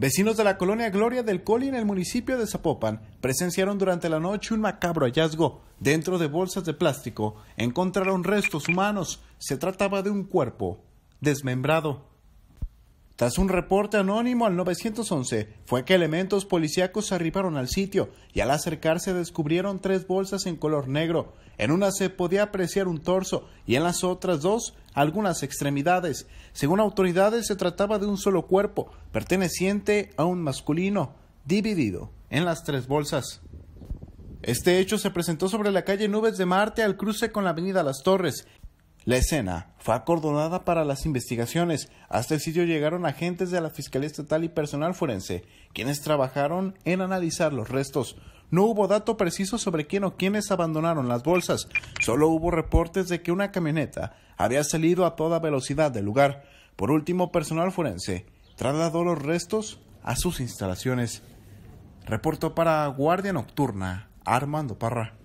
Vecinos de la colonia Gloria del Coli en el municipio de Zapopan presenciaron durante la noche un macabro hallazgo. Dentro de bolsas de plástico encontraron restos humanos. Se trataba de un cuerpo desmembrado. Tras un reporte anónimo al 911, fue que elementos policíacos arribaron al sitio y al acercarse descubrieron tres bolsas en color negro. En una se podía apreciar un torso y en las otras dos algunas extremidades. Según autoridades se trataba de un solo cuerpo, perteneciente a un masculino, dividido en las tres bolsas. Este hecho se presentó sobre la calle Nubes de Marte al cruce con la avenida Las Torres. La escena fue acordonada para las investigaciones. Hasta el sitio llegaron agentes de la Fiscalía Estatal y personal forense, quienes trabajaron en analizar los restos. No hubo dato preciso sobre quién o quiénes abandonaron las bolsas, solo hubo reportes de que una camioneta había salido a toda velocidad del lugar. Por último, personal forense trasladó los restos a sus instalaciones. Reportó para Guardia Nocturna Armando Parra.